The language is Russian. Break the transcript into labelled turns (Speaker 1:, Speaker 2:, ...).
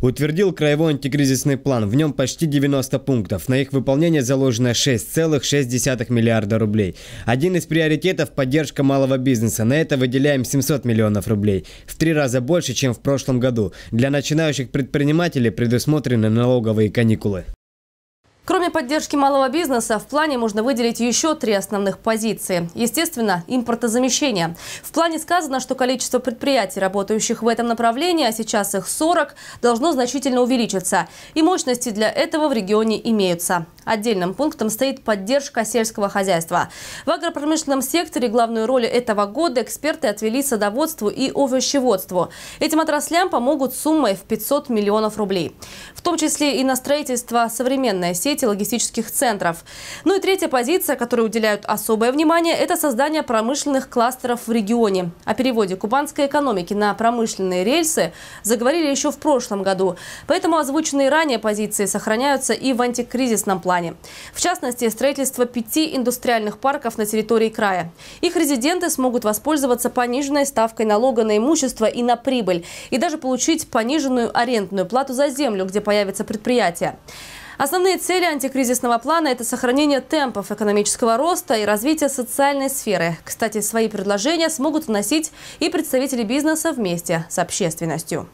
Speaker 1: утвердил краевой антикризисный план. В нем почти 90 пунктов. На их выполнение заложено 6,6 миллиарда рублей. Один из приоритетов – поддержка малого бизнеса. На это выделяем 700 миллионов рублей. В три раза больше, чем в прошлом году. Для начинающих предпринимателей предусмотрены налоговые каникулы.
Speaker 2: Кроме поддержки малого бизнеса, в плане можно выделить еще три основных позиции. Естественно, импортозамещение. В плане сказано, что количество предприятий, работающих в этом направлении, а сейчас их 40, должно значительно увеличиться. И мощности для этого в регионе имеются. Отдельным пунктом стоит поддержка сельского хозяйства. В агропромышленном секторе главную роль этого года эксперты отвели садоводству и овощеводству. Этим отраслям помогут суммой в 500 миллионов рублей. В том числе и на строительство современной сети развитие логистических центров. Ну и третья позиция, которой уделяют особое внимание, это создание промышленных кластеров в регионе. О переводе кубанской экономики на промышленные рельсы заговорили еще в прошлом году. Поэтому озвученные ранее позиции сохраняются и в антикризисном плане. В частности, строительство пяти индустриальных парков на территории края. Их резиденты смогут воспользоваться пониженной ставкой налога на имущество и на прибыль, и даже получить пониженную арендную плату за землю, где появится предприятие. Основные цели антикризисного плана – это сохранение темпов экономического роста и развитие социальной сферы. Кстати, свои предложения смогут вносить и представители бизнеса вместе с общественностью.